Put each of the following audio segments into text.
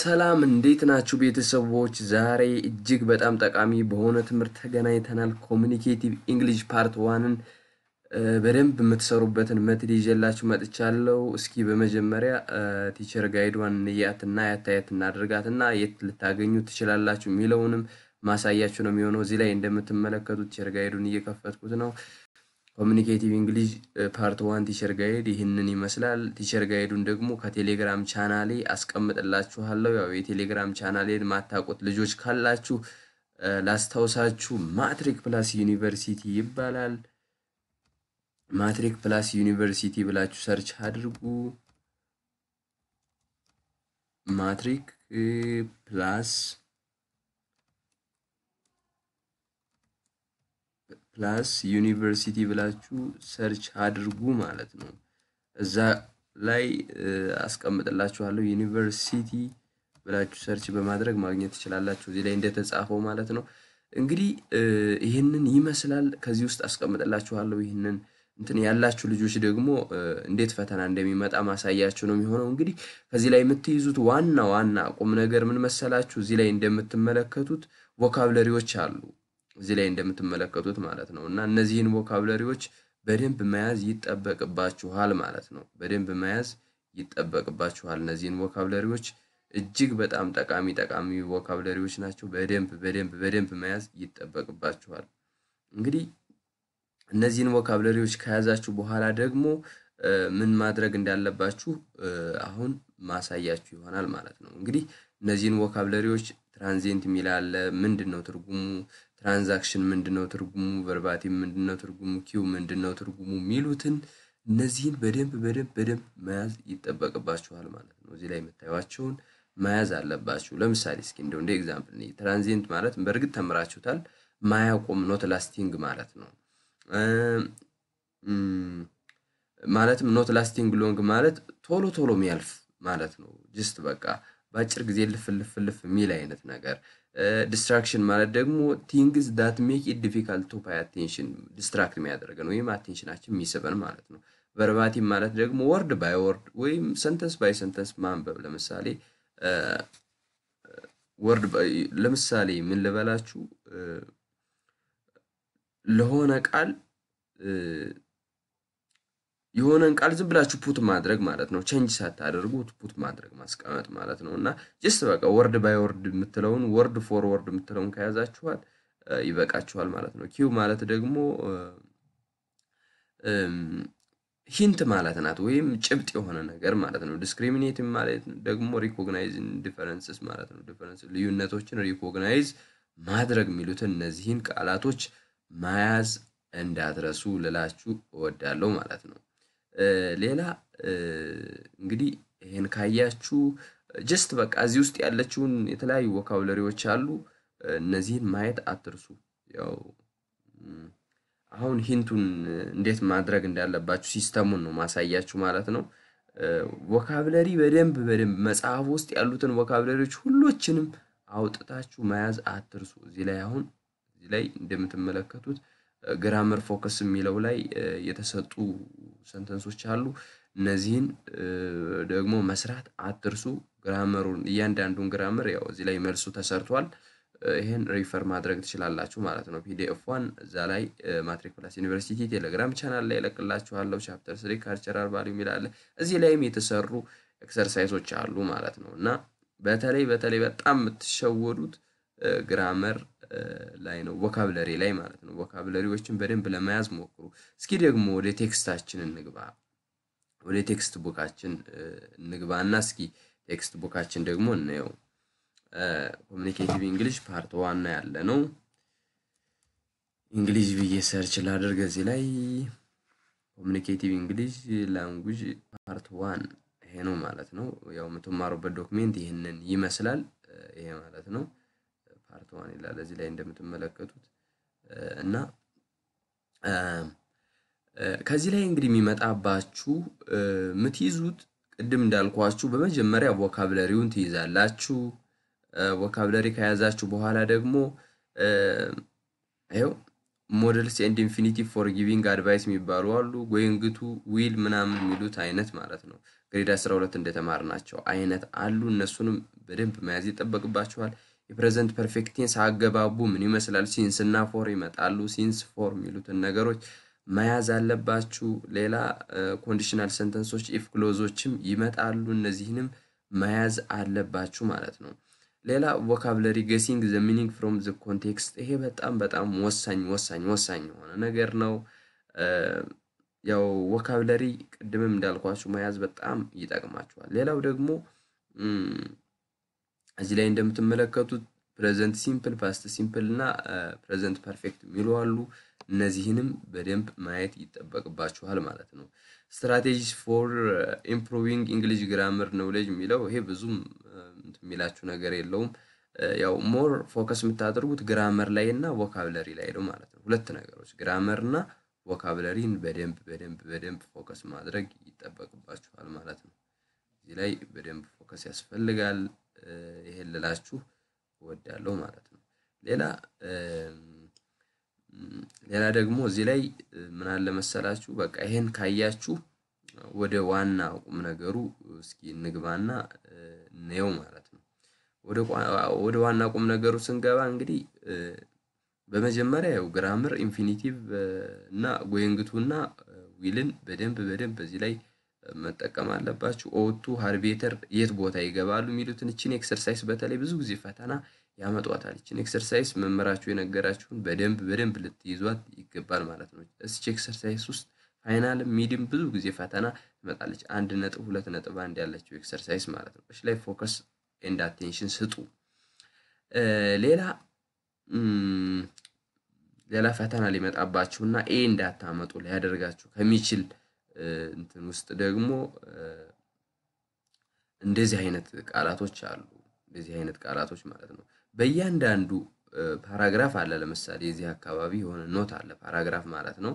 ሰላም እንዴት ናችሁ ቤተሰቦች? ዛሬ እጅግ በጣም ጠቃሚ በሆነ ትምህርት ተገናኝተናል። ኮሚኒኬቲቭ ኢንግሊሽ ፓርት ዋንን በደንብ የምትሰሩበትን መትድ ይዤላችሁ መጥቻለሁ። እስኪ በመጀመሪያ ቲቸር ጋይድዋን እንያትና ያታየት እናደርጋት የት ልታገኙ ትችላላችሁ የሚለውንም ማሳያችሁ ነው የሚሆነው። እዚህ ላይ እንደምትመለከቱት ቲቸር ጋይዱን እየከፈትኩት ነው። ኮሚኒኬቲቭ እንግሊዝ ፓርት ዋን ቲቸር ጋይድ ይህንን ይመስላል። ቲቸር ጋይዱን ደግሞ ከቴሌግራም ቻናሌ አስቀምጥላችኋለሁ። ያው የቴሌግራም ቻናሌን ማታውቁት ልጆች ካላችሁ ላስታውሳችሁ፣ ማትሪክ ፕላስ ዩኒቨርሲቲ ይባላል። ማትሪክ ፕላስ ዩኒቨርሲቲ ብላችሁ ሰርች አድርጉ። ማትሪክ ፕላስ ፕላስ ዩኒቨርሲቲ ብላችሁ ሰርች አድርጉ ማለት ነው። እዛ ላይ አስቀምጥላችኋለሁ። ዩኒቨርሲቲ ብላችሁ ሰርች በማድረግ ማግኘት ትችላላችሁ። እዚህ ላይ እንደተጻፈው ማለት ነው። እንግዲህ ይህንን ይመስላል። ከዚህ ውስጥ አስቀምጥላችኋለሁ። ይህንን እንትን ያላችሁ ልጆች ደግሞ እንዴት ፈተና እንደሚመጣ ማሳያችሁ ነው የሚሆነው። እንግዲህ ከዚህ ላይ የምትይዙት ዋና ዋና ቁም ነገር ምን መሰላችሁ? እዚህ ላይ እንደምትመለከቱት ቮካብለሪዎች አሉ። እዚህ ላይ እንደምትመለከቱት ማለት ነው እና እነዚህን ቮካብለሪዎች በደንብ መያዝ ይጠበቅባችኋል ማለት ነው። በደንብ መያዝ ይጠበቅባችኋል። እነዚህን ቮካብለሪዎች እጅግ በጣም ጠቃሚ ጠቃሚ ቮካብለሪዎች ናቸው። በደንብ በደንብ በደንብ መያዝ ይጠበቅባችኋል። እንግዲህ እነዚህን ቮካብለሪዎች ከያዛችሁ በኋላ ደግሞ ምን ማድረግ እንዳለባችሁ አሁን ማሳያችሁ ይሆናል ማለት ነው። እንግዲህ እነዚህን ቮካብለሪዎች ትራንዚንት የሚል አለ። ምንድን ነው ትርጉሙ? ትራንዛክሽን ምንድነው ትርጉሙ፣ ቨርባቲም ምንድነው ትርጉሙ፣ ኪው ምንድነው ትርጉሙ የሚሉትን እነዚህን በደንብ በደንብ በደንብ መያዝ ይጠበቅባችኋል ማለት ነው። እዚህ ላይ የምታዩቸውን መያዝ አለባችሁ። ለምሳሌ እስኪ እንደው እንደ ኤግዛምፕል ትራንዚንት ማለት በእርግጥ ተምራችሁታል። ማያቆም ኖት ላስቲንግ ማለት ነው። ማለትም ኖት ላስቲንግ ሎንግ ማለት ቶሎ ቶሎ የሚያልፍ ማለት ነው። ጅስት በቃ በአጭር ጊዜ ልፍ ልፍ ልፍ የሚል አይነት ነገር ዲስትራክሽን ማለት ደግሞ ቲንግስ ዳት ሜክ ኢት ዲፊካልት ቱ ፓይ አቴንሽን ዲስትራክት የሚያደርገን ወይም አቴንሽናችን የሚስበን ማለት ነው። ቨርባቲም ማለት ደግሞ ወርድ ባይ ወርድ ወይም ሰንተንስ ባይ ሰንተንስ ማንበብ። ለምሳሌ ወርድ uh, ለምሳሌ ምን ልበላችሁ uh, ለሆነ ቃል uh, የሆነን ቃል ዝም ብላችሁ ፑት ማድረግ ማለት ነው። ቼንጅ ሳታደርጉት ፑት ማድረግ ማስቀመጥ ማለት ነው እና ጅስ በቃ ወርድ ባይ ወርድ የምትለውን ወርድ ፎር ወርድ የምትለውን ከያዛችኋል ይበቃችኋል ማለት ነው። ኪው ማለት ደግሞ ሂንት ማለት ናት ወይም ጭብጥ የሆነ ነገር ማለት ነው። ዲስክሪሚኔት ማለት ደግሞ ሪኮግናይዝ ዲፈረንስስ ማለት ነው። ዲፈረንስ ልዩነቶችን ሪኮግናይዝ ማድረግ የሚሉትን እነዚህን ቃላቶች መያዝ እንዳትረሱ ልላችሁ እወዳለሁ ማለት ነው። ሌላ እንግዲህ ይህን ካያችሁ ጀስት በቃ እዚህ ውስጥ ያለችውን የተለያዩ ወካብለሪዎች አሉ። እነዚህን ማየት አትርሱ። ያው አሁን ሂንቱን እንዴት ማድረግ እንዳለባችሁ ሲስተሙን ነው ማሳያችሁ ማለት ነው። ወካብለሪ በደንብ በደንብ መጽሐፍ ውስጥ ያሉትን ወካብለሪዎች ሁሎችንም አውጥታችሁ መያዝ አትርሱ። እዚህ ላይ አሁን እዚህ ላይ እንደምትመለከቱት ግራመር ፎከስ የሚለው ላይ የተሰጡ ሰንተንሶች አሉ። እነዚህን ደግሞ መስራት አትርሱ። ግራመሩን እያንዳንዱን ግራመር ያው እዚህ ላይ መልሱ ተሰርቷል። ይህን ሪፈር ማድረግ ትችላላችሁ ማለት ነው። ዋን እዛ ላይ ማትሪክ ፕላስ ዩኒቨርሲቲ ቴሌግራም ቻናል ላይ ለቅላችኋለሁ። ቻፕተር ስሪ ካልቸራል ቫሉ የሚል እዚህ ላይም የተሰሩ ኤክሰርሳይዞች አሉ ማለት ነው እና በተለይ በተለይ በጣም የምትሸወዱት ግራመር ላይ ነው ቮካብለሪ ላይ ማለት ነው። ቮካብለሪዎችን በደንብ ለመያዝ ሞክሩ። እስኪ ደግሞ ወደ ቴክስታችን እንግባ። ወደ ቴክስት ቡካችን እና እስኪ ቴክስት ቡካችን ደግሞ እናየው። ኮሚኒኬቲቭ እንግሊሽ ፓርት ዋና ያለ ነው። እንግሊዝ ብዬ ሰርች ላደርግ እዚህ ላይ ኮሚኒኬቲቭ እንግሊዝ ላንጉጅ ፓርት ዋን ይሄ ነው ማለት ነው። ያው የምትማሩበት ዶክሜንት ይህንን ይመስላል። ይሄ ማለት ነው። ፓርት ይላል እዚህ ላይ እንደምትመለከቱት እና ከዚህ ላይ እንግዲህ የሚመጣባችሁ የምትይዙት ቅድም እንዳልኳችሁ በመጀመሪያ ቮካብለሪውን ትይዛላችሁ። ቮካብለሪ ከያዛችሁ በኋላ ደግሞ ይኸው ሞዴልስ ኤንድ ኢንፊኒቲቭ ፎር ጊቪንግ አድቫይስ የሚባሉ አሉ። ጎይንግቱ ዊል ምናምን የሚሉት አይነት ማለት ነው። ግሬድ 12 እንደተማርናቸው አይነት አሉ። እነሱንም በደንብ መያዝ ይጠበቅባችኋል። የፕሬዘንት ፐርፌክቲንስ አገባቡ ምን ይመስላል? ሲንስ እና ፎር ይመጣሉ። ሲንስ ፎር የሚሉትን ነገሮች መያዝ አለባችሁ። ሌላ ኮንዲሽናል ሰንተንሶች ኢፍ ክሎዞችም ይመጣሉ። እነዚህንም መያዝ አለባችሁ ማለት ነው። ሌላ ቮካብለሪ ገሲንግ ዘ ሚኒንግ ፍሮም ዘ ኮንቴክስት፣ ይሄ በጣም በጣም ወሳኝ ወሳኝ ወሳኝ የሆነ ነገር ነው። ያው ቮካብለሪ ቅድምም እንዳልኳችሁ መያዝ በጣም ይጠቅማችኋል። ሌላው ደግሞ እዚህ ላይ እንደምትመለከቱት ፕሬዘንት ሲምፕል፣ ፓስት ሲምፕል እና ፕሬዘንት ፐርፌክት የሚሉ አሉ። እነዚህንም በደንብ ማየት ይጠበቅባችኋል ማለት ነው። ስትራቴጂስ ፎር ኢምፕሩቪንግ እንግሊሽ ግራመር ኖውሌጅ የሚለው ይሄ ብዙም የሚላችሁ ነገር የለውም። ያው ሞር ፎከስ የምታደርጉት ግራመር ላይ እና ቮካብለሪ ላይ ነው ማለት ነው። ሁለት ነገሮች ግራመር እና ቮካብለሪን በደንብ በደንብ በደንብ ፎከስ ማድረግ ይጠበቅባችኋል ማለት ነው። እዚህ ላይ በደንብ ፎከስ ያስፈልጋል። ይሄን ልላችሁ እወዳለሁ ማለት ነው። ሌላ ሌላ ደግሞ እዚህ ላይ ምን አለ መሰላችሁ፣ በቃ ይሄን ካያችሁ ወደ ዋና ቁም ነገሩ እስኪ እንግባና እንየው ማለት ነው። ወደ ዋና ቁም ነገሩ ስንገባ እንግዲህ በመጀመሪያ ያው ግራመር ኢንፊኒቲቭ እና ጎይንግቱና እና ዊልን በደንብ በደንብ በዚህ ላይ መጠቀም አለባችሁ። ኦቱ ሃርቤተር የት ቦታ ይገባሉ የሚሉትን እችን ኤክሰርሳይዝ በተለይ ብዙ ጊዜ ፈተና ያመጧታል። እችን ኤክሰርሳይዝ መምህራችሁ የነገራችሁን በደንብ በደንብ ልትይዟት ይገባል ማለት ነው። እስች ኤክሰርሳይዝ ውስጥ ፋይናል ሚድም ብዙ ጊዜ ፈተና ትመጣለች። አንድ ነጥብ ሁለት ነጥብ አንድ ያለችው ኤክሰርሳይዝ ማለት ነው። እች ላይ ፎከስ ኤንድ አቴንሽን ስጡ። ሌላ ሌላ ፈተና ሊመጣባችሁና ኤ እንዳታመጡ ሊያደርጋችሁ ከሚችል እንትን ውስጥ ደግሞ እንደዚህ አይነት ቃላቶች አሉ። እንደዚህ አይነት ቃላቶች ማለት ነው። በእያንዳንዱ ፓራግራፍ አለ። ለምሳሌ የዚህ አካባቢ የሆነ ኖት አለ፣ ፓራግራፍ ማለት ነው።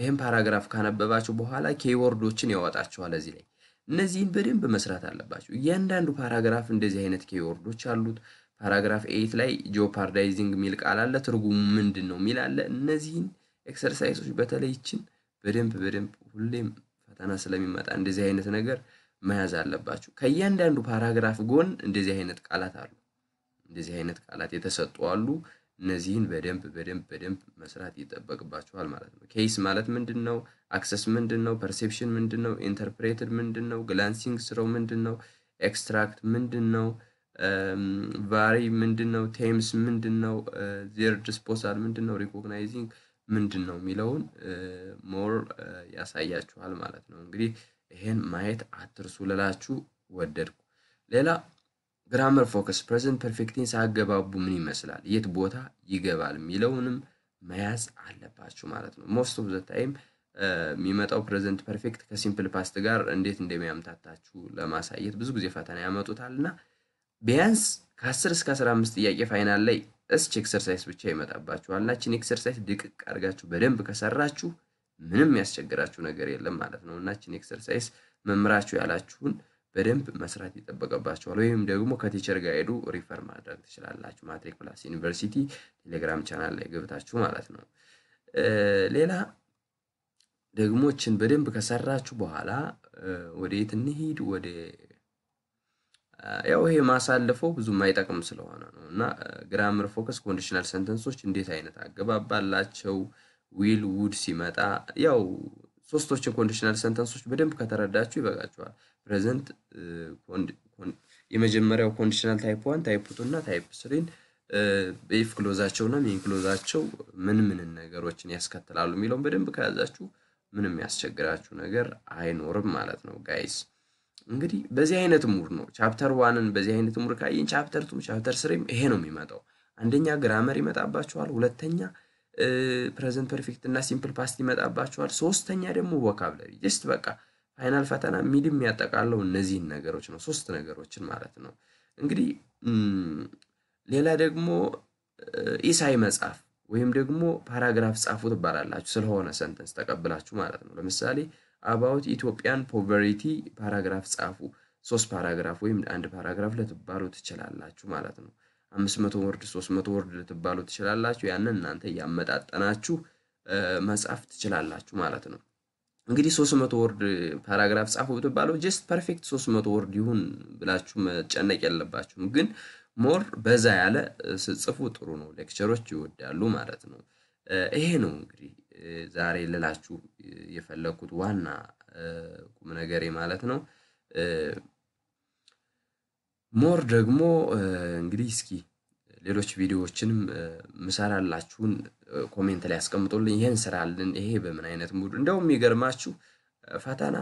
ይህም ፓራግራፍ ካነበባችሁ በኋላ ኬይወርዶችን ያወጣችኋል እዚህ ላይ። እነዚህን በደንብ መስራት አለባችሁ። እያንዳንዱ ፓራግራፍ እንደዚህ አይነት ኬይወርዶች አሉት። ፓራግራፍ ኤይት ላይ ጂኦፓርዳይዚንግ የሚል ቃል አለ። ትርጉሙ ምንድን ነው የሚል አለ። እነዚህን ኤክሰርሳይሶች በተለይችን በደንብ በደንብ ሁሌም ፈተና ስለሚመጣ እንደዚህ አይነት ነገር መያዝ አለባችሁ። ከእያንዳንዱ ፓራግራፍ ጎን እንደዚህ አይነት ቃላት አሉ። እንደዚህ አይነት ቃላት የተሰጡ አሉ። እነዚህን በደንብ በደንብ በደንብ መስራት ይጠበቅባችኋል ማለት ነው። ኬስ ማለት ምንድን ነው? አክሰስ ምንድን ነው? ፐርሴፕሽን ምንድን ነው? ኢንተርፕሬትድ ምንድን ነው? ግላንሲንግ ስራው ምንድን ነው? ኤክስትራክት ምንድን ነው? ቫሪ ምንድን ነው? ቴምስ ምንድን ነው? ዜር ዲስፖሳል ምንድን ነው? ሪኮግናይዚንግ ምንድን ነው የሚለውን ሞር ያሳያችኋል ማለት ነው። እንግዲህ ይሄን ማየት አትርሱ ልላችሁ ወደድኩ። ሌላ ግራመር ፎከስ ፕሬዘንት ፐርፌክቲን ሳገባቡ ምን ይመስላል፣ የት ቦታ ይገባል የሚለውንም መያዝ አለባችሁ ማለት ነው። ሞስት ኦፍ ዘ ታይም የሚመጣው ፕሬዘንት ፐርፌክት ከሲምፕል ፓስት ጋር እንዴት እንደሚያምታታችሁ ለማሳየት ብዙ ጊዜ ፈተና ያመጡታል እና ቢያንስ ከ10 እስከ 15 ጥያቄ ፋይናል ላይ እስች ኤክሰርሳይዝ ብቻ ይመጣባችሁ አላችን ኤክሰርሳይዝ ድቅቅ አድርጋችሁ በደንብ ከሰራችሁ ምንም ያስቸግራችሁ ነገር የለም ማለት ነው። እና ኤክሰርሳይዝ መምራችሁ ያላችሁን በደንብ መስራት ይጠበቅባችኋል። ወይም ደግሞ ከቲቸር ጋር ሄዱ ሪፈር ማድረግ ትችላላችሁ። ማትሪክ ፕላስ ዩኒቨርሲቲ ቴሌግራም ቻናል ላይ ገብታችሁ ማለት ነው። ሌላ ደግሞችን በደንብ ከሰራችሁ በኋላ ወደ የት እንሂድ ወደ ያው ይሄ ማሳለፈው ብዙ የማይጠቅም ስለሆነ ነው እና ግራመር ፎከስ ኮንዲሽናል ሰንተንሶች እንዴት አይነት አገባብ ዊል ውድ ሲመጣ ያው ሶስቶችን ኮንዲሽናል ሰንተንሶች በደንብ ከተረዳችሁ ይበቃችኋል። ፕሬዘንት የመጀመሪያው ኮንዲሽናል ታይፕ ዋን ታይፕ ቱ እና ታይፕ ስሪን ኢፍ ክሎዛቸው እና ሜን ክሎዛቸው ምን ምን ነገሮችን ያስከትላሉ የሚለውን በደንብ ከያዛችሁ ምንም ያስቸግራችሁ ነገር አይኖርም ማለት ነው ጋይስ። እንግዲህ በዚህ አይነት ሙር ነው ቻፕተር ዋንን በዚህ አይነት ሙር ካየን ቻፕተር ቱም ቻፕተር ስሪም ይሄ ነው የሚመጣው። አንደኛ ግራመር ይመጣባችኋል፣ ሁለተኛ ፕሬዘንት ፐርፌክት እና ሲምፕል ፓስት ይመጣባችኋል፣ ሶስተኛ ደግሞ ቮካብለሪ ጀስት በቃ ፋይናል ፈተና ሚድም ያጠቃለው እነዚህን ነገሮች ነው፣ ሶስት ነገሮችን ማለት ነው። እንግዲህ ሌላ ደግሞ ኢሳይ መጽሐፍ ወይም ደግሞ ፓራግራፍ ጻፉ ትባላላችሁ ስለሆነ ሰንተንስ ተቀብላችሁ ማለት ነው። ለምሳሌ አባውት ኢትዮጵያን ፖቨሪቲ ፓራግራፍ ጻፉ። ሶስት ፓራግራፍ ወይም አንድ ፓራግራፍ ልትባሉ ትችላላችሁ ማለት ነው። አምስት መቶ ወርድ ሶስት መቶ ወርድ ልትባሉ ትችላላችሁ። ያንን እናንተ እያመጣጠናችሁ መጻፍ ትችላላችሁ ማለት ነው። እንግዲህ ሶስት መቶ ወርድ ፓራግራፍ ጻፉ ብትባለው ጀስት ፐርፌክት ሶስት መቶ ወርድ ይሁን ብላችሁ መጨነቅ የለባችሁም። ግን ሞር በዛ ያለ ስጽፉ ጥሩ ነው። ሌክቸሮች ይወዳሉ ማለት ነው። ይሄ ነው እንግዲህ ዛሬ ልላችሁ የፈለግኩት ዋና ቁም ነገሬ ማለት ነው። ሞር ደግሞ እንግዲህ እስኪ ሌሎች ቪዲዮዎችንም ምሰራላችሁን ኮሜንት ላይ ያስቀምጡልኝ። ይሄን ስራልን፣ ይሄ በምን አይነት ሙድ እንደውም የሚገርማችሁ ፈተና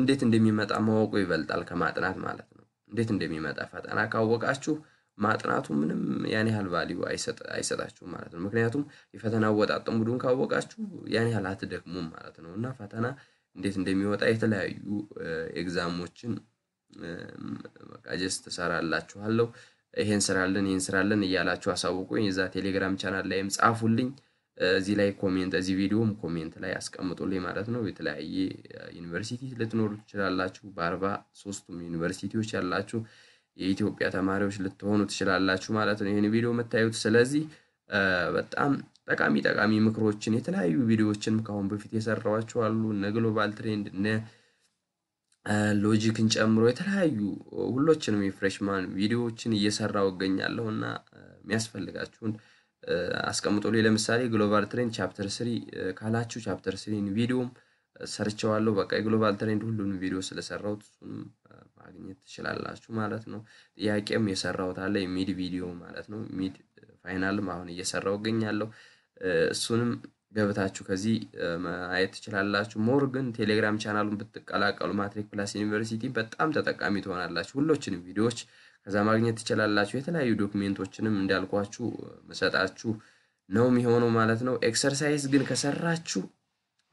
እንዴት እንደሚመጣ ማወቁ ይበልጣል ከማጥናት ማለት ነው። እንዴት እንደሚመጣ ፈተና ካወቃችሁ ማጥናቱ ምንም ያን ያህል ቫሊዩ አይሰጣችሁም ማለት ነው። ምክንያቱም የፈተና አወጣጠን ቡድን ካወቃችሁ ያን ያህል አትደክሙም ማለት ነው እና ፈተና እንዴት እንደሚወጣ የተለያዩ ኤግዛሞችን ጀስት እሰራላችኋለሁ። ይሄን ስራልን ይሄን ስራልን እያላችሁ አሳውቁኝ። እዛ ቴሌግራም ቻናል ላይም ጻፉልኝ። እዚህ ላይ ኮሜንት እዚህ ቪዲዮም ኮሜንት ላይ አስቀምጡልኝ ማለት ነው። የተለያየ ዩኒቨርሲቲ ልትኖሩ ትችላላችሁ። በአርባ ሶስቱም ዩኒቨርሲቲዎች ያላችሁ የኢትዮጵያ ተማሪዎች ልትሆኑ ትችላላችሁ ማለት ነው ይህን ቪዲዮ የምታዩት። ስለዚህ በጣም ጠቃሚ ጠቃሚ ምክሮችን የተለያዩ ቪዲዮዎችን ከአሁን በፊት የሰራኋቸው አሉ። እነ ግሎባል ትሬንድ እነ ሎጂክን ጨምሮ የተለያዩ ሁሎችንም የፍሬሽማን ቪዲዮዎችን እየሰራሁ እገኛለሁ እና የሚያስፈልጋችሁን አስቀምጦ ላይ ለምሳሌ ግሎባል ትሬንድ ቻፕተር ስሪ ካላችሁ ቻፕተር ስሪን ቪዲዮም ሰርቸዋለሁ። በቃ የግሎባል ትሬንድ ሁሉንም ቪዲዮ ስለሰራሁት እሱንም ማግኘት ትችላላችሁ ማለት ነው። ጥያቄም የሰራሁት አለ የሚድ ቪዲዮ ማለት ነው። ሚድ ፋይናልም አሁን እየሰራው እገኛለሁ። እሱንም ገብታችሁ ከዚህ ማየት ትችላላችሁ። ሞር ግን ቴሌግራም ቻናሉን ብትቀላቀሉ ማትሪክ ፕላስ ዩኒቨርሲቲ በጣም ተጠቃሚ ትሆናላችሁ። ሁሎችንም ቪዲዮዎች ከዛ ማግኘት ትችላላችሁ። የተለያዩ ዶክሜንቶችንም እንዳልኳችሁ መሰጣችሁ ነው የሚሆነው ማለት ነው። ኤክሰርሳይዝ ግን ከሰራችሁ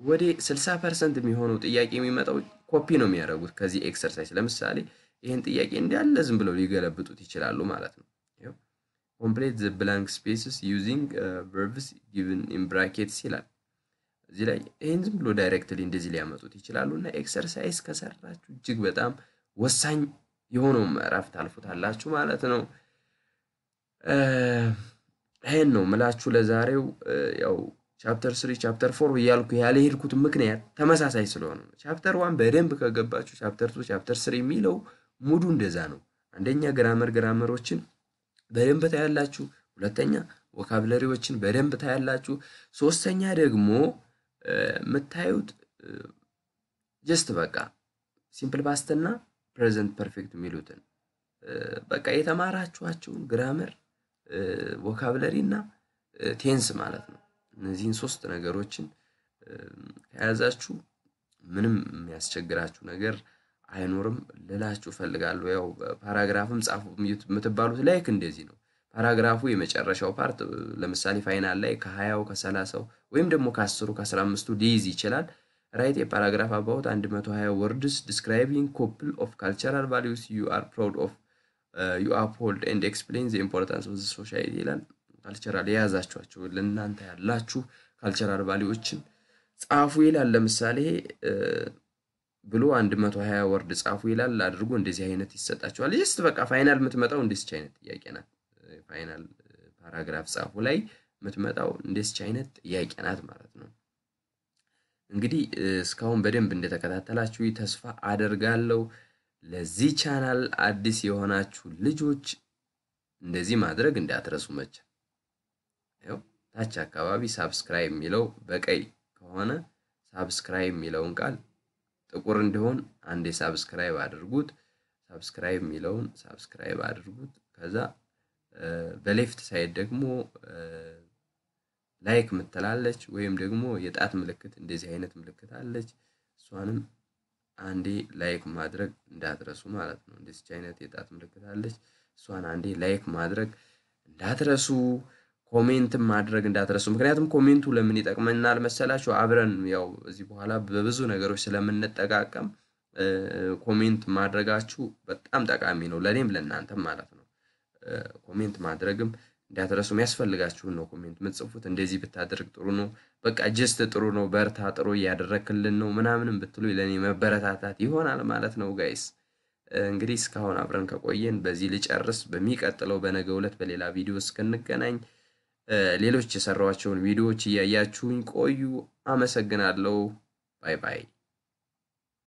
ወደ 60 ፐርሰንት የሚሆነው ጥያቄ የሚመጣው ኮፒ ነው የሚያደርጉት ከዚህ ኤክሰርሳይዝ። ለምሳሌ ይህን ጥያቄ እንዳለ ዝም ብለው ሊገለብጡት ይችላሉ ማለት ነው። ኮምፕሌት ዘ ብላንክ ስፔስስ ዩዚንግ ቨርብስ ጊቭን ኢን ብራኬትስ ይላል። እዚህ ላይ ይህን ዝም ብሎ ዳይሬክትሊ እንደዚህ ሊያመጡት ይችላሉ እና ኤክሰርሳይዝ ከሰራችሁ እጅግ በጣም ወሳኝ የሆነው ምዕራፍ ታልፉታላችሁ ማለት ነው። ይህን ነው ምላችሁ ለዛሬው ያው ቻፕተር ስሪ ቻፕተር ፎር እያልኩ ያልሄድኩት ምክንያት ተመሳሳይ ስለሆነ ነው። ቻፕተር ዋን በደንብ ከገባችሁ ቻፕተር ቱ ቻፕተር ስሪ የሚለው ሙዱ እንደዛ ነው። አንደኛ ግራመር ግራመሮችን በደንብ ታያላችሁ። ሁለተኛ ወካብለሪዎችን በደንብ ታያላችሁ። ሶስተኛ ደግሞ የምታዩት ጀስት በቃ ሲምፕል ፓስትና ፕሬዘንት ፐርፌክት የሚሉትን በቃ የተማራችኋቸውን ግራመር ወካብለሪ እና ቴንስ ማለት ነው እነዚህን ሶስት ነገሮችን ከያዛችሁ ምንም የሚያስቸግራችሁ ነገር አይኖርም ልላችሁ ፈልጋለሁ። ያው ፓራግራፍም ጻፉ የምትባሉት ላይክ እንደዚህ ነው። ፓራግራፉ የመጨረሻው ፓርት ለምሳሌ ፋይናል ላይ ከሀያው ከሰላሳው ወይም ደግሞ ከአስሩ ከአስራ አምስቱ ሊይዝ ይችላል። ራይት የፓራግራፍ አባውት 120 ወርድስ ዲስክራይቢንግ ኮፕል ኦፍ ካልቸራል ቫሊዩስ ዩ አር ፕራውድ ኦፍ ዩ አፕሆልድ ኤንድ ኤክስፕሌን ዘ ኢምፖርታንስ ኦፍ ይላል። ካልቸራል የያዛችኋቸው ለእናንተ ያላችሁ ካልቸራል ቫሊዎችን ጻፉ ይላል። ለምሳሌ ብሎ 120 ወርድ ጻፉ ይላል አድርጎ እንደዚህ አይነት ይሰጣችኋል። ይስት በቃ ፋይናል የምትመጣው እንደዚህ አይነት ጥያቄ ናት። ፋይናል ፓራግራፍ ጻፉ ላይ የምትመጣው እንደዚህ አይነት ጥያቄ ናት ማለት ነው። እንግዲህ እስካሁን በደንብ እንደተከታተላችሁ ተስፋ አደርጋለሁ። ለዚህ ቻናል አዲስ የሆናችሁ ልጆች እንደዚህ ማድረግ እንዳትረሱ መቼ ታች አካባቢ ሳብስክራይብ የሚለው በቀይ ከሆነ ሳብስክራይብ የሚለውን ቃል ጥቁር እንዲሆን አንዴ ሳብስክራይብ አድርጉት። ሳብስክራይብ የሚለውን ሳብስክራይብ አድርጉት። ከዛ በሌፍት ሳይድ ደግሞ ላይክ ምትላለች ወይም ደግሞ የጣት ምልክት እንደዚህ አይነት ምልክት አለች። እሷንም አንዴ ላይክ ማድረግ እንዳትረሱ ማለት ነው። እንደዚች አይነት የጣት ምልክት አለች። እሷን አንዴ ላይክ ማድረግ እንዳትረሱ። ኮሜንትም ማድረግ እንዳትረሱ። ምክንያቱም ኮሜንቱ ለምን ይጠቅመናል መሰላችሁ? አብረን ያው እዚህ በኋላ በብዙ ነገሮች ስለምንጠቃቀም ኮሜንት ማድረጋችሁ በጣም ጠቃሚ ነው፣ ለእኔም ለእናንተም ማለት ነው። ኮሜንት ማድረግም እንዳትረሱም ያስፈልጋችሁን ነው ኮሜንት የምትጽፉት። እንደዚህ ብታደርግ ጥሩ ነው፣ በቃ ጀስት ጥሩ ነው፣ በርታ፣ ጥሩ እያደረክልን ነው ምናምንም ብትሉ ለእኔ መበረታታት ይሆናል ማለት ነው ጋይስ። እንግዲህ እስካሁን አብረን ከቆየን በዚህ ልጨርስ። በሚቀጥለው በነገ ዕለት በሌላ ቪዲዮ እስክንገናኝ ሌሎች የሰሯቸውን ቪዲዮዎች እያያችሁኝ ቆዩ። አመሰግናለሁ። ባይ ባይ።